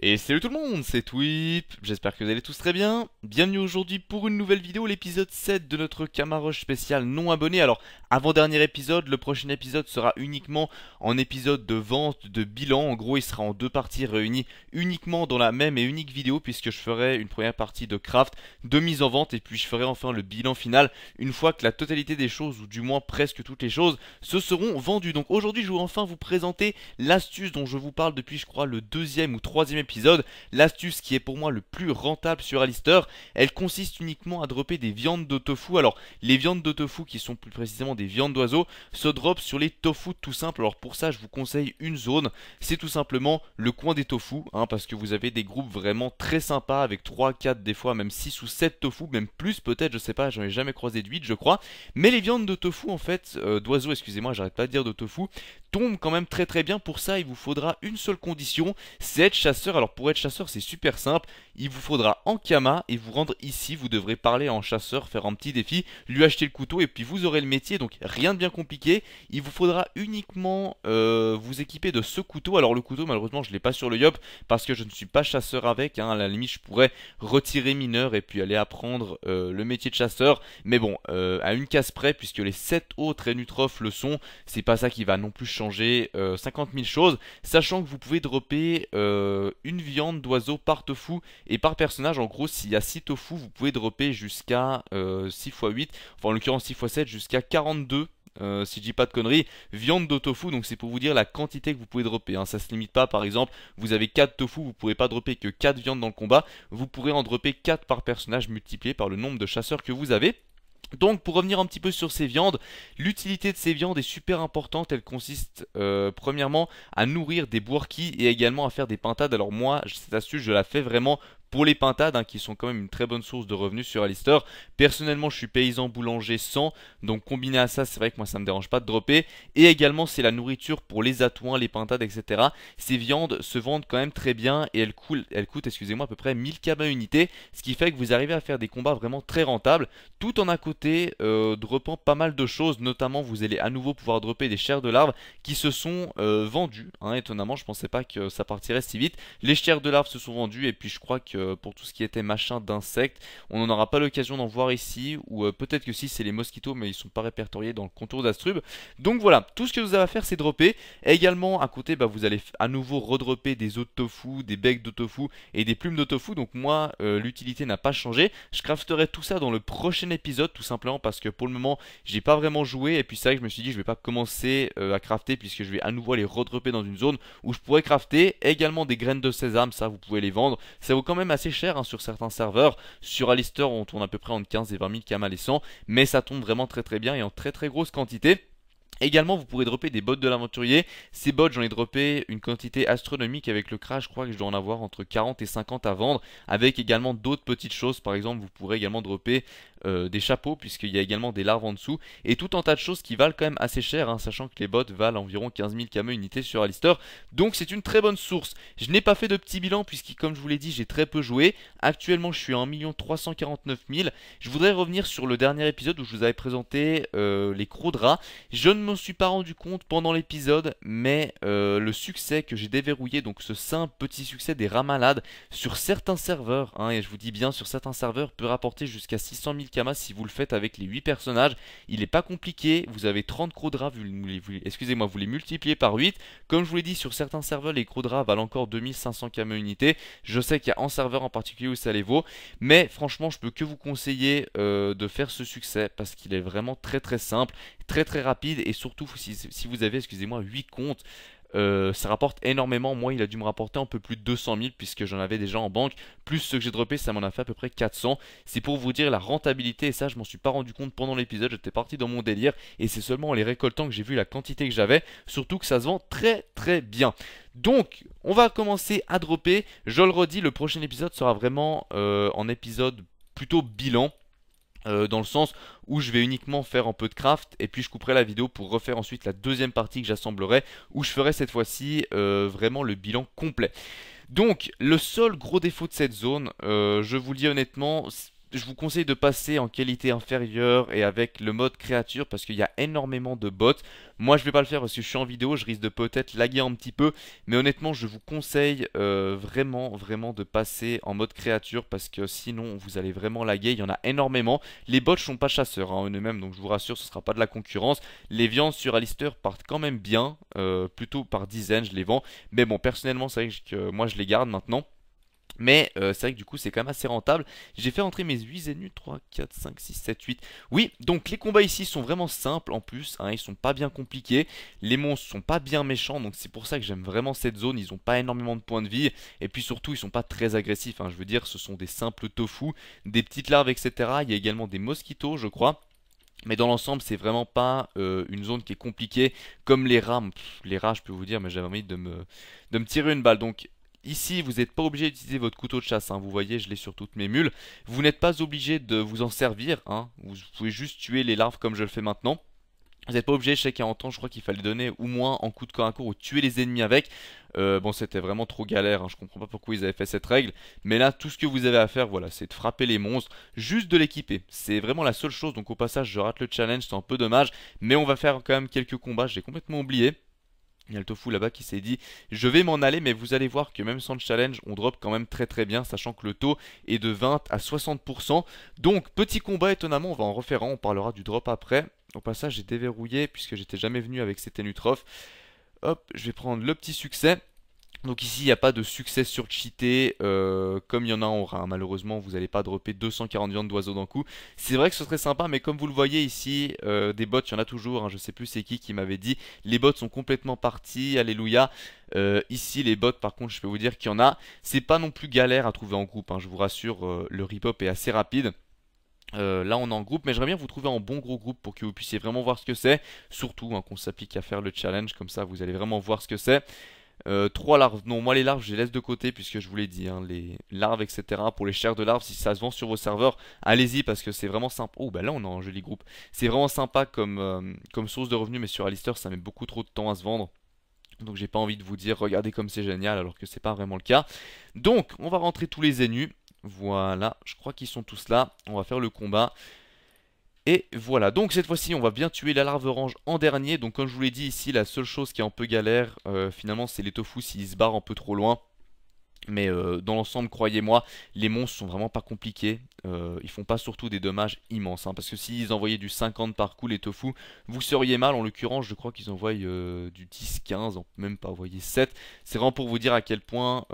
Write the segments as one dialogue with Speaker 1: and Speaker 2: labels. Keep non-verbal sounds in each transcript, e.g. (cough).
Speaker 1: Et salut tout le monde, c'est Twip, j'espère que vous allez tous très bien. Bienvenue aujourd'hui pour une nouvelle vidéo, l'épisode 7 de notre Camaroche spécial non abonné. Alors, avant-dernier épisode, le prochain épisode sera uniquement en épisode de vente, de bilan. En gros, il sera en deux parties réunies uniquement dans la même et unique vidéo, puisque je ferai une première partie de craft, de mise en vente, et puis je ferai enfin le bilan final, une fois que la totalité des choses, ou du moins presque toutes les choses, se seront vendues. Donc aujourd'hui, je vais enfin vous présenter l'astuce dont je vous parle depuis, je crois, le deuxième ou troisième épisode l'astuce qui est pour moi le plus rentable sur Alistair, elle consiste uniquement à dropper des viandes de tofu. Alors, les viandes de tofu qui sont plus précisément des viandes d'oiseaux se drop sur les tofu tout simple. Alors pour ça, je vous conseille une zone, c'est tout simplement le coin des tofu, hein, parce que vous avez des groupes vraiment très sympas avec 3, 4, des fois même 6 ou 7 tofu, même plus peut-être, je sais pas, j'en ai jamais croisé de 8 je crois. Mais les viandes de tofu en fait, euh, d'oiseaux, excusez-moi, j'arrête pas de dire de tofu, tombe quand même très très bien. Pour ça, il vous faudra une seule condition, c'est être chasseur. Alors pour être chasseur, c'est super simple. Il vous faudra en Kama et vous rendre ici. Vous devrez parler en chasseur, faire un petit défi, lui acheter le couteau et puis vous aurez le métier. Donc rien de bien compliqué. Il vous faudra uniquement euh, vous équiper de ce couteau. Alors le couteau, malheureusement, je ne l'ai pas sur le yop parce que je ne suis pas chasseur avec. Hein. À la limite, je pourrais retirer mineur et puis aller apprendre euh, le métier de chasseur. Mais bon, euh, à une case près, puisque les 7 autres énutrophes le sont, c'est pas ça qui va non plus changer changer 50 euh, 000 choses, sachant que vous pouvez dropper euh, une viande d'oiseau par tofu et par personnage. En gros, s'il y a 6 tofu, vous pouvez dropper jusqu'à 6 x 8, enfin en l'occurrence 6 x 7, jusqu'à 42 euh, si je dis pas de conneries, viande de tofu, donc c'est pour vous dire la quantité que vous pouvez dropper. Hein. Ça se limite pas, par exemple, vous avez 4 tofu, vous pouvez pas dropper que 4 viandes dans le combat, vous pourrez en dropper 4 par personnage multiplié par le nombre de chasseurs que vous avez. Donc pour revenir un petit peu sur ces viandes, l'utilité de ces viandes est super importante, elle consiste euh, premièrement à nourrir des bourquis et également à faire des pintades. Alors moi, cette astuce je la fais vraiment pour les pintades, hein, qui sont quand même une très bonne source de revenus sur Alistair. Personnellement, je suis paysan boulanger sans, donc combiné à ça, c'est vrai que moi ça me dérange pas de dropper. Et également, c'est la nourriture pour les atouins, les pintades, etc. Ces viandes se vendent quand même très bien et elles, coûtent, excusez-moi, à peu près 1000 km unité, ce qui fait que vous arrivez à faire des combats vraiment très rentables, tout en à côté euh, droppant pas mal de choses, notamment vous allez à nouveau pouvoir dropper des chairs de larves qui se sont euh, vendues, hein. étonnamment, je pensais pas que ça partirait si vite. Les chairs de larves se sont vendues et puis je crois que euh, pour tout ce qui était machin d'insectes. On n'en aura pas l'occasion d'en voir ici, ou euh, peut-être que si c'est les mosquitos, mais ils sont pas répertoriés dans le contour d'Astrub. Donc voilà, tout ce que vous avez à faire c'est dropper. également à côté, bah, vous allez à nouveau redropper des os de tofu, des becs de tofu et des plumes de tofu. Donc moi, euh, l'utilité n'a pas changé. Je crafterai tout ça dans le prochain épisode, tout simplement parce que pour le moment, j'ai pas vraiment joué. Et puis c'est vrai que je me suis dit, je vais pas commencer à crafter puisque je vais à nouveau les redropper dans une zone où je pourrais crafter également des graines de sésame. Ça, vous pouvez les vendre. Ça vaut quand même assez cher hein, sur certains serveurs. Sur Alistair, on tourne à peu près entre 15 et 20 000 Kamal 100, mais ça tombe vraiment très très bien et en très très grosse quantité. Également, vous pourrez dropper des bots de l'aventurier. Ces bots, j'en ai droppé une quantité astronomique avec le crash. Je crois que je dois en avoir entre 40 et 50 à vendre. Avec également d'autres petites choses. Par exemple, vous pourrez également dropper euh, des chapeaux, puisqu'il y a également des larves en dessous, et tout un tas de choses qui valent quand même assez cher, hein, sachant que les bottes valent environ 15 000 km unités sur Alistor, donc c'est une très bonne source. Je n'ai pas fait de petit bilan, puisque comme je vous l'ai dit, j'ai très peu joué, actuellement je suis à 1 349 000, je voudrais revenir sur le dernier épisode où je vous avais présenté euh, les crocs de rats, je ne m'en suis pas rendu compte pendant l'épisode, mais euh, le succès que j'ai déverrouillé, donc ce simple petit succès des rats malades, sur certains serveurs, hein, et je vous dis bien sur certains serveurs, peut rapporter jusqu'à 600 000 si vous le faites avec les 8 personnages. Il n'est pas compliqué, vous avez 30 Crodra, vous, excusez-moi, vous les multipliez par 8. Comme je vous l'ai dit, sur certains serveurs, les Crodra valent encore 2500 kamas unités. Je sais qu'il y a un serveur en particulier où ça les vaut, mais franchement, je peux que vous conseiller euh, de faire ce succès parce qu'il est vraiment très très simple, très très rapide et surtout si, si vous avez, excusez-moi, 8 comptes, euh, ça rapporte énormément. Moi, il a dû me rapporter un peu plus de 200 000 puisque j'en avais déjà en banque. Plus ce que j'ai droppé, ça m'en a fait à peu près 400. C'est pour vous dire la rentabilité. Et ça, je m'en suis pas rendu compte pendant l'épisode. J'étais parti dans mon délire. Et c'est seulement en les récoltant que j'ai vu la quantité que j'avais. Surtout que ça se vend très très bien. Donc, on va commencer à dropper. Je le redis, le prochain épisode sera vraiment euh, en épisode plutôt bilan. Euh, dans le sens où je vais uniquement faire un peu de craft et puis je couperai la vidéo pour refaire ensuite la deuxième partie que j'assemblerai où je ferai cette fois-ci euh, vraiment le bilan complet. Donc le seul gros défaut de cette zone, euh, je vous le dis honnêtement, je vous conseille de passer en qualité inférieure et avec le mode créature parce qu'il y a énormément de bots. Moi je ne vais pas le faire parce que je suis en vidéo, je risque de peut-être laguer un petit peu. Mais honnêtement je vous conseille euh, vraiment vraiment de passer en mode créature parce que sinon vous allez vraiment laguer. Il y en a énormément. Les bots sont pas chasseurs en hein, eux-mêmes donc je vous rassure ce ne sera pas de la concurrence. Les viandes sur Alistair partent quand même bien, euh, plutôt par dizaines je les vends. Mais bon personnellement c'est vrai que moi je les garde maintenant. Mais euh, c'est vrai que du coup c'est quand même assez rentable J'ai fait rentrer mes 8 ennemis 3, 4, 5, 6, 7, 8 Oui donc les combats ici sont vraiment simples en plus hein, Ils sont pas bien compliqués Les monstres sont pas bien méchants Donc c'est pour ça que j'aime vraiment cette zone Ils ont pas énormément de points de vie Et puis surtout ils sont pas très agressifs hein. Je veux dire ce sont des simples tofu Des petites larves etc Il y a également des mosquitos je crois mais dans l'ensemble, c'est vraiment pas euh, une zone qui est compliquée. Comme les rats, les rats, je peux vous dire, mais j'avais envie de me, de me tirer une balle. Donc, Ici, vous n'êtes pas obligé d'utiliser votre couteau de chasse, hein. vous voyez, je l'ai sur toutes mes mules. Vous n'êtes pas obligé de vous en servir, hein. vous pouvez juste tuer les larves comme je le fais maintenant. Vous n'êtes pas obligé, je sais qu'il temps, je crois qu'il fallait donner au moins en coup de corps à corps ou tuer les ennemis avec. Euh, bon, c'était vraiment trop galère, je hein. je comprends pas pourquoi ils avaient fait cette règle. Mais là, tout ce que vous avez à faire, voilà, c'est de frapper les monstres, juste de l'équiper. C'est vraiment la seule chose, donc au passage, je rate le challenge, c'est un peu dommage. Mais on va faire quand même quelques combats, j'ai complètement oublié. Il y a le tofu là-bas qui s'est dit je vais m'en aller mais vous allez voir que même sans le challenge on drop quand même très très bien sachant que le taux est de 20 à 60%. Donc petit combat étonnamment on va en refaire un, on parlera du drop après. Au passage j'ai déverrouillé puisque j'étais jamais venu avec cet Enutrof. Hop je vais prendre le petit succès donc ici, il n'y a pas de succès sur cheaté, euh, comme il y en a en aura. Hein. Malheureusement, vous n'allez pas dropper 240 viandes d'oiseaux d'un coup. C'est vrai que ce serait sympa, mais comme vous le voyez ici, euh, des bots, il y en a toujours. je hein. Je sais plus c'est qui qui m'avait dit. Les bots sont complètement partis, alléluia. Euh, ici, les bots, par contre, je peux vous dire qu'il y en a. C'est pas non plus galère à trouver en groupe, hein. je vous rassure, le rip est assez rapide. là on est en groupe, mais j'aimerais bien vous trouver en bon gros groupe pour que vous puissiez vraiment voir ce que c'est. Surtout qu'on s'applique à faire le challenge, comme ça vous allez vraiment voir ce que c'est. 3 euh, larves, non moi les larves je les laisse de côté puisque je vous l'ai dit hein, Les larves etc pour les chairs de larves si ça se vend sur vos serveurs allez-y parce que c'est vraiment sympa Oh bah là on a un joli groupe C'est vraiment sympa comme, euh, comme source de revenus mais sur Alistair ça met beaucoup trop de temps à se vendre donc j'ai pas envie de vous dire regardez comme c'est génial alors que c'est pas vraiment le cas Donc on va rentrer tous les énus Voilà je crois qu'ils sont tous là On va faire le combat et voilà, donc cette fois-ci on va bien tuer la larve orange en dernier Donc comme je vous l'ai dit ici la seule chose qui est un peu galère euh, finalement c'est les tofu s'ils se barrent un peu trop loin mais euh, dans l'ensemble, croyez-moi, les monstres sont vraiment pas compliqués. ils euh, ils font pas surtout des dommages immenses. Hein. parce que s'ils envoyaient du 50 par coup, les tofu, vous seriez mal. En l'occurrence, je crois qu'ils envoient du 10, 15, même pas, envoyer 7. C'est vraiment pour vous dire à quel point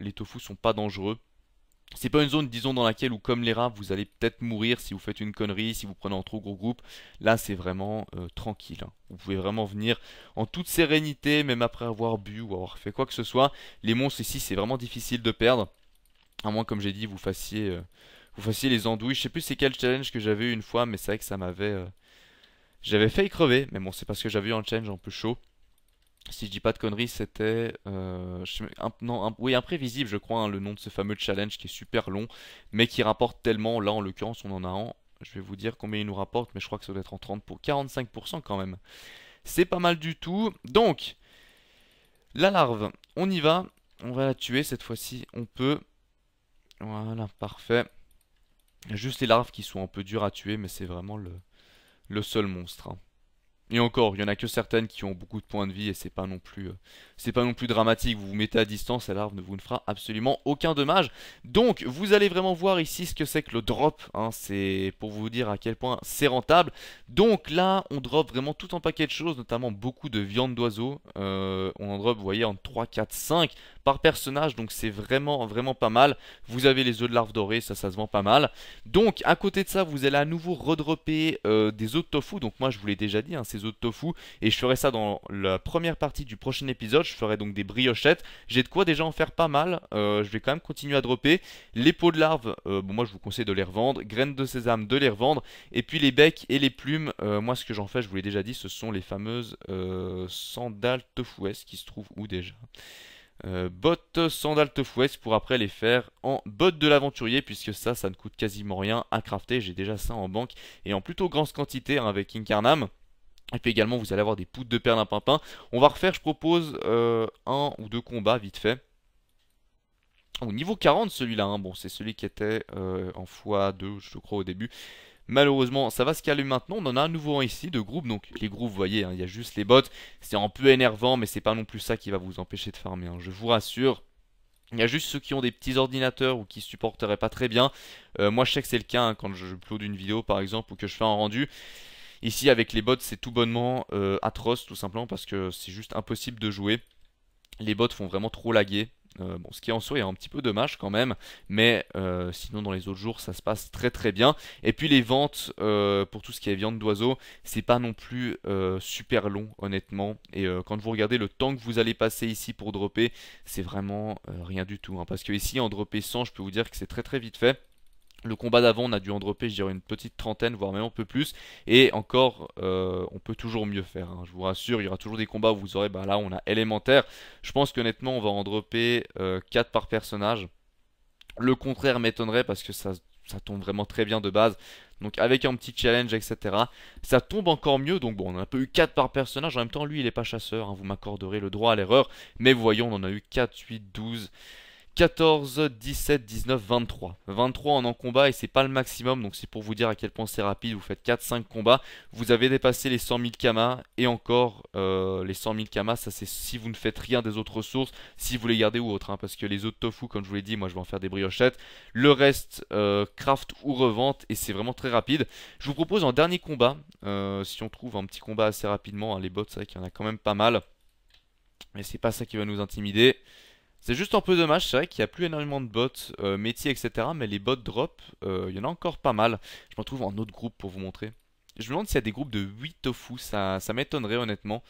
Speaker 1: les tofu sont pas dangereux. C'est pas une zone, disons, dans laquelle, ou comme les rats, vous allez peut-être mourir si vous faites une connerie, si vous prenez en trop gros groupe. Là, c'est vraiment euh, tranquille. Hein. Vous pouvez vraiment venir en toute sérénité, même après avoir bu ou avoir fait quoi que ce soit. Les monstres ici, c'est vraiment difficile de perdre. À moins, comme j'ai dit, vous fassiez, euh, vous fassiez les andouilles. Je sais plus c'est quel challenge que j'avais eu une fois, mais c'est vrai que ça m'avait... Euh, j'avais failli crever, mais bon, c'est parce que j'avais eu un challenge un peu chaud si je dis pas de conneries, c'était. Euh, non, oui, imprévisible, je crois, hein, le nom de ce fameux challenge qui est super long, mais qui rapporte tellement. Là, en l'occurrence, on en a un. Je vais vous dire combien il nous rapporte, mais je crois que ça doit être en 30 pour 45% quand même. C'est pas mal du tout. Donc, la larve, on y va. On va la tuer cette fois-ci. On peut. Voilà, parfait. Juste les larves qui sont un peu dures à tuer, mais c'est vraiment le, le seul monstre. Hein. Et encore, il y en a que certaines qui ont beaucoup de points de vie et c'est pas non plus euh, c'est pas non plus dramatique. Vous vous mettez à distance, et l'arbre ne vous ne fera absolument aucun dommage. Donc vous allez vraiment voir ici ce que c'est que le drop. Hein. c'est pour vous dire à quel point c'est rentable. Donc là, on drop vraiment tout un paquet de choses, notamment beaucoup de viande d'oiseaux. Euh, on en drop, vous voyez, en 3, 4, 5 par personnage, donc c'est vraiment, vraiment pas mal. Vous avez les œufs de larves dorées, ça, ça se vend pas mal. Donc, à côté de ça, vous allez à nouveau redropper euh, des œufs de tofu. Donc, moi, je vous l'ai déjà dit, hein, ces œufs de tofu. Et je ferai ça dans la première partie du prochain épisode. Je ferai donc des briochettes. J'ai de quoi déjà en faire pas mal. Euh, je vais quand même continuer à dropper. Les peaux de larves, euh, bon, moi, je vous conseille de les revendre. Graines de sésame, de les revendre. Et puis, les becs et les plumes, moi, ce que j'en fais, je vous l'ai déjà dit, ce sont les fameuses sandales tofues qui se trouvent où déjà Bot euh, bottes sans west pour après les faire en bottes de l'aventurier puisque ça, ça ne coûte quasiment rien à crafter. J'ai déjà ça en banque et en plutôt grande quantité hein, avec Incarnam. Et puis également, vous allez avoir des poutres de perles à pimpin. On va refaire, je propose, euh, un ou deux combats vite fait. Au niveau 40 celui-là, hein, bon c'est celui qui était euh, en x2 je crois au début. Malheureusement, ça va se calmer maintenant. On en a un nouveau ici de groupes. Donc, les groupes, vous voyez, hein, il y a juste les bots. C'est un peu énervant, mais c'est pas non plus ça qui va vous empêcher de farmer. Hein. Je vous rassure. Il y a juste ceux qui ont des petits ordinateurs ou qui supporteraient pas très bien. Euh, moi, je sais que c'est le cas hein, quand je upload une vidéo, par exemple, ou que je fais un rendu. Ici, avec les bots, c'est tout bonnement euh, atroce, tout simplement, parce que c'est juste impossible de jouer. Les bots font vraiment trop laguer. Euh, bon, ce qui est en soi est un petit peu dommage quand même, mais euh, sinon dans les autres jours ça se passe très très bien. Et puis les ventes euh, pour tout ce qui est viande d'oiseau, c'est pas non plus super long honnêtement. Et quand vous regardez le temps que vous allez passer ici pour dropper, c'est vraiment rien du tout. Hein. parce que ici en dropper 100, je peux vous dire que c'est très très vite fait. Le combat d'avant, on a dû en dropper, je dirais, une petite trentaine, voire même un peu plus. Et encore, euh, on peut toujours mieux faire. Hein. Je vous rassure, il y aura toujours des combats où vous aurez, bah là, on a élémentaire. Je pense qu'honnêtement, on va en dropper 4 euh, par personnage. Le contraire m'étonnerait parce que ça, tombe vraiment très bien de base. Donc avec un petit challenge, etc. Ça tombe encore mieux. Donc bon, on a un peu eu 4 par personnage. En même temps, lui, il n'est pas chasseur. Hein. Vous m'accorderez le droit à l'erreur. Mais voyons, on en a eu 4, 8, 12. 14, 17, 19, 23. 23 en en combat et c'est pas le maximum, donc c'est pour vous dire à quel point c'est rapide. Vous faites 4-5 combats, vous avez dépassé les 100 000 kamas et encore euh, les 100 000 kamas, ça c'est si vous ne faites rien des autres ressources, si vous les gardez ou autre, hein, parce que les autres tofu, comme je vous l'ai dit, moi je vais en faire des briochettes. Le reste, euh, craft ou revente et c'est vraiment très rapide. Je vous propose en dernier combat, euh, si on trouve un petit combat assez rapidement, hein, les bots, c'est vrai qu'il y en a quand même pas mal. Mais c'est pas ça qui va nous intimider. C'est juste un peu dommage, c'est vrai qu'il n'y a plus énormément de bots euh, métiers, etc. Mais les bots drop, euh, il y en a encore pas mal. Je m'en trouve en autre groupe pour vous montrer. Je me demande s'il y a des groupes de 8 tofu, ça, m'étonnerait honnêtement.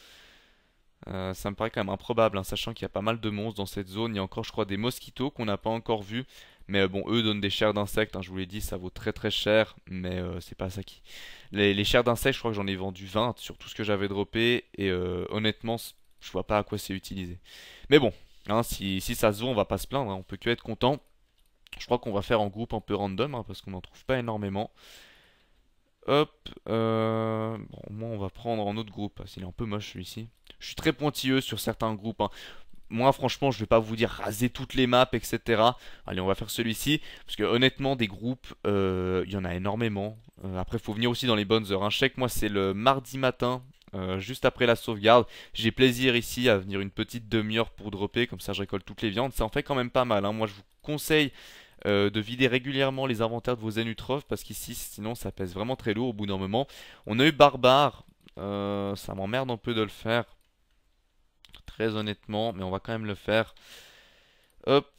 Speaker 1: Euh, ça me paraît quand même improbable, hein, sachant qu'il y a pas mal de monstres dans cette zone. Il y a encore, je crois, des mosquitos qu'on n'a pas encore vus. Mais bon, eux donnent des chairs d'insectes, hein, je vous l'ai dit, ça vaut très très cher. Mais c'est pas ça qui... Les, chairs d'insectes, je crois que j'en ai vendu 20 sur tout ce que j'avais droppé. Et honnêtement, je vois pas à quoi c'est utilisé. Mais bon, Hein, si, ça se vaut on va pas se plaindre, hein. on peut que être content. Je crois qu'on va faire en groupe un peu random, hein, parce qu'on n'en trouve pas énormément. Hop, euh, au on va prendre un autre groupe, s'il est un peu moche celui-ci. Je suis très pointilleux sur certains groupes. Moi franchement je vais pas vous dire raser toutes les maps, etc. Allez on va faire celui-ci, parce que honnêtement des groupes, euh, il y en a énormément. Après, euh, après faut venir aussi dans les bonnes heures. chèque, moi, c'est le mardi matin euh, juste après la sauvegarde. J'ai plaisir ici à venir une petite demi-heure pour dropper, comme ça je récolte toutes les viandes. Ça en fait quand même pas mal. Hein. Moi je vous conseille euh, de vider régulièrement les inventaires de vos Zenutrophes, parce qu'ici sinon ça pèse vraiment très lourd au bout d'un moment. On a eu Barbare, euh, ça m'emmerde un peu de le faire, très honnêtement, mais on va quand même le faire. Hop,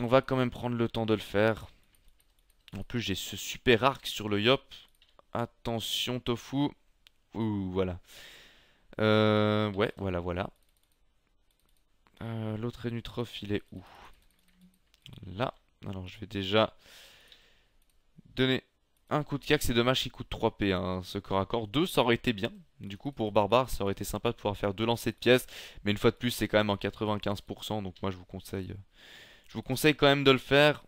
Speaker 1: on va quand même prendre le temps de le faire. En plus j'ai ce super arc sur le Yop. Attention Tofu, Ouh, voilà. Euh, ouais, voilà, voilà. Euh, l'autre énutrophe, il est où Là. Alors, je vais déjà donner un coup de cac. C'est dommage qu'il coûte 3p, hein, ce corps à corps. 2, ça aurait été bien. Du coup, pour Barbare, ça aurait été sympa de pouvoir faire deux lancers de pièces. Mais une fois de plus, c'est quand même en 95%. Donc, moi, je vous conseille... Euh, je vous conseille quand même de le faire.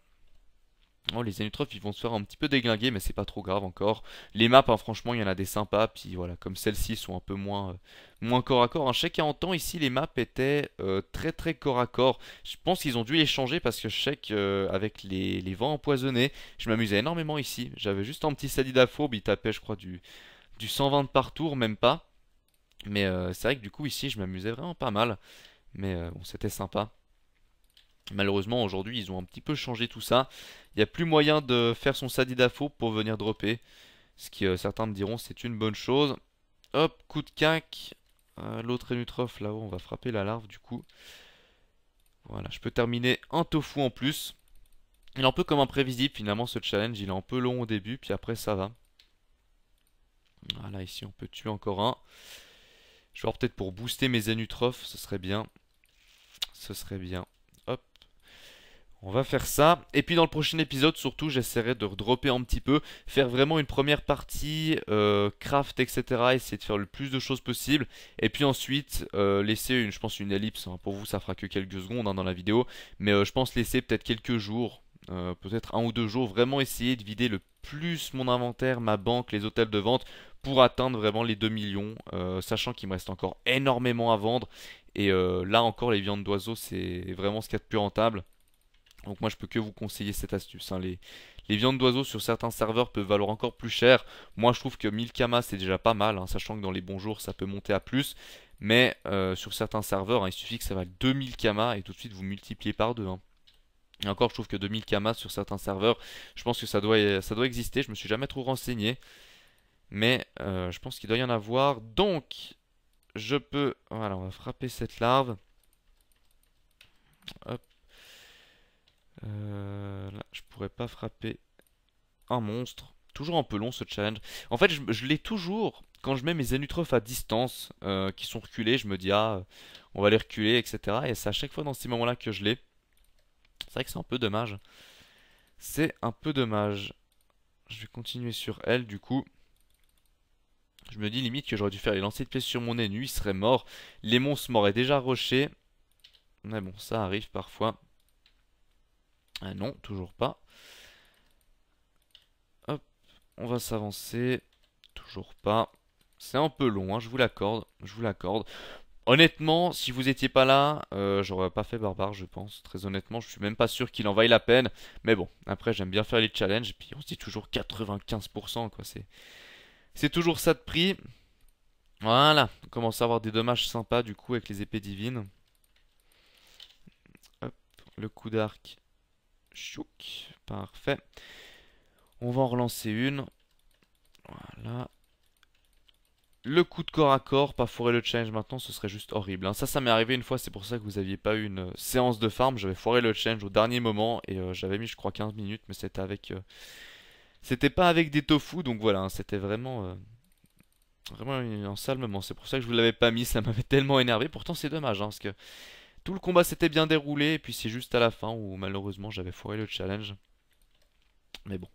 Speaker 1: Oh, les Anutrophes, ils vont se faire un petit peu déglinguer, mais c'est pas trop grave encore. Les maps, hein, franchement, il y en a des sympas, puis voilà, comme celles-ci sont un peu moins, euh, moins corps à corps. Je sais qu'à temps, ici, les maps étaient euh, très très corps à corps. Je pense qu'ils ont dû les changer parce que je sais qu'avec les, vents empoisonnés, je m'amusais énormément ici. J'avais juste un petit sadidaphobe, il tapait, je crois, du, du 120 par tour, même pas. Mais euh, c'est vrai que du coup, ici, je m'amusais vraiment pas mal. Mais bon, c'était sympa. Malheureusement, aujourd'hui, ils ont un petit peu changé tout ça. Il n'y a plus moyen de faire son Sadidafo pour venir dropper. Ce qui, euh, certains me diront, c'est une bonne chose. Hop, coup de cac. Euh, l'autre Enutrof là-haut, on va frapper la larve, du coup. Voilà, je peux terminer un tofu en plus. Il est un peu comme imprévisible, finalement, ce challenge. Il est un peu long au début, puis après, ça va. Voilà, ici, on peut tuer encore un. Je vais peut-être pour booster mes énutrophes, ce serait bien. Ce serait bien. On va faire ça. Et puis dans le prochain épisode, surtout, j'essaierai de redropper un petit peu, faire vraiment une première partie, euh, craft, etc. Essayer de faire le plus de choses possible. Et puis ensuite, euh, laisser, une, je pense, une ellipse. Hein. Pour vous, ça fera que quelques secondes hein, dans la vidéo. Mais euh, je pense laisser peut-être quelques jours, peut-être un ou deux jours, vraiment essayer de vider le plus mon inventaire, ma banque, les hôtels de vente, pour atteindre vraiment les 2 millions, sachant qu'il me reste encore énormément à vendre. Et là encore, les viandes d'oiseaux, c'est vraiment ce qu'il y a de plus rentable. Donc moi je peux que vous conseiller cette astuce. Hein. Les, viandes d'oiseaux sur certains serveurs peuvent valoir encore plus cher. Moi je trouve que 1000 kamas c'est déjà pas mal, hein, sachant que dans les bons jours ça peut monter à plus. Mais euh, sur certains serveurs, hein, il suffit que ça vaille 2000 kamas et tout de suite vous multipliez par deux. Et encore je trouve que 2000 kamas sur certains serveurs, je pense que ça doit, exister. Je me suis jamais trop renseigné. Mais euh, je pense qu'il doit y en avoir. Donc je peux... Voilà, on va frapper cette larve. Hop. Euh, là, je pourrais pas frapper un monstre. Toujours un peu long ce challenge. En fait, je, l'ai toujours quand je mets mes Zenutrophes à distance euh, qui sont reculés. Je me dis, ah, on va les reculer, etc. Et c'est à chaque fois dans ces moments-là que je l'ai. C'est vrai que c'est un peu dommage. C'est un peu dommage. Je vais continuer sur elle du coup. Je me dis limite que j'aurais dû faire les lancers de pièces sur mon ennemi, il serait mort. Les monstres m'auraient déjà rushé. Mais bon, ça arrive parfois. Ah non, toujours pas. Hop, on va s'avancer. Toujours pas. C'est un peu long, hein, je vous l'accorde. Je vous l'accorde. Honnêtement, si vous étiez pas là, euh, j'aurais pas fait barbare, je pense. Très honnêtement, je suis même pas sûr qu'il en vaille la peine. Mais bon, après, j'aime bien faire les challenges. Et puis, on se dit toujours 95%, quoi. C'est toujours ça de prix. Voilà, on commence à avoir des dommages sympas, du coup, avec les épées divines. Hop, le coup d'arc Chouk. Parfait. On va en relancer une. Voilà. Le coup de corps à corps, pas foirer le change maintenant, ce serait juste horrible. Hein. Ça, ça m'est arrivé une fois, c'est pour ça que vous n'aviez pas eu une euh, séance de farm. J'avais foiré le change au dernier moment et euh, j'avais mis, je crois, 15 minutes, mais c'était avec... Euh, c'était pas avec des tofu, donc voilà, hein, c'était vraiment... Vraiment un sale moment, c'est pour ça que je vous l'avais pas mis, ça (laughs) m'avait tellement énervé. Pourtant, c'est dommage, hein, parce que tout le combat s'était bien déroulé et puis c'est juste à la fin où malheureusement j'avais foiré le challenge. Mais bon,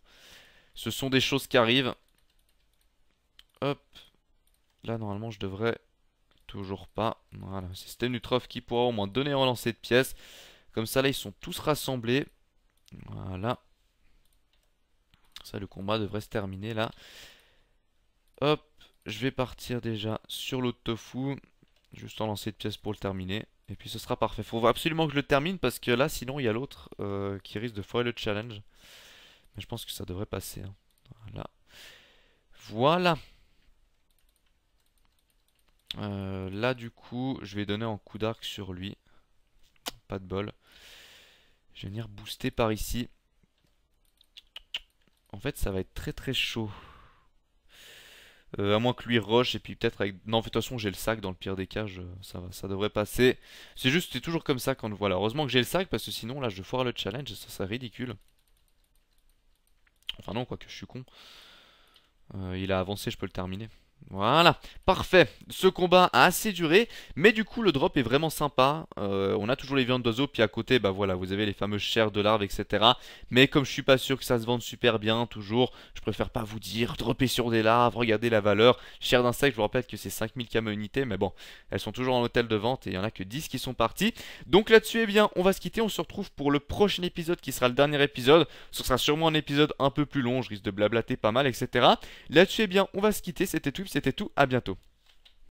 Speaker 1: ce sont des choses qui arrivent. Hop, là normalement je devrais toujours pas. Voilà, c'est Stenutrof qui pourra au moins donner un lancer de pièces. Comme ça là ils sont tous rassemblés. Voilà. Ça le combat devrait se terminer là. Hop, je vais partir déjà sur l'autre tofu. Juste en lancer de pièces pour le terminer. Et puis ce sera parfait. Faut absolument que je le termine parce que là, sinon, il y a l'autre euh, qui risque de foirer le challenge. Mais je pense que ça devrait passer. Hein. Voilà. Voilà. Euh, là, du coup, je vais donner un coup d'arc sur lui. Pas de bol. Je vais venir booster par ici. En fait, ça va être très très chaud. Euh, à moins que lui roche et puis peut-être avec... Non, de toute façon, j'ai le sac dans le pire des cas, ça, ça devrait passer. C'est juste, c'est toujours comme ça quand... Voilà, heureusement que j'ai le sac parce que sinon, là, je foire le challenge, ça serait ridicule. Enfin non, que je suis con. Euh, il a avancé, je peux le terminer. Voilà, parfait. Ce combat a assez duré, mais du coup le drop est vraiment sympa. Euh, on a toujours les viandes d'oiseaux, puis à côté, bah voilà, vous avez les fameuses chairs de larves, etc. Mais comme je suis pas sûr que ça se vende super bien, toujours, je préfère pas vous dire dropper sur des larves, regardez la valeur. Chair d'insecte, je vous rappelle que c'est 5000 km unités mais bon, elles sont toujours en hôtel de vente et il y en a que 10 qui sont partis. Donc là-dessus, eh bien, on va se quitter. On se retrouve pour le prochain épisode qui sera le dernier épisode. Ce sera sûrement un épisode un peu plus long, je risque de blablater pas mal, etc. Là-dessus, eh bien, on va se quitter. C'était Twips c'était tout, à bientôt.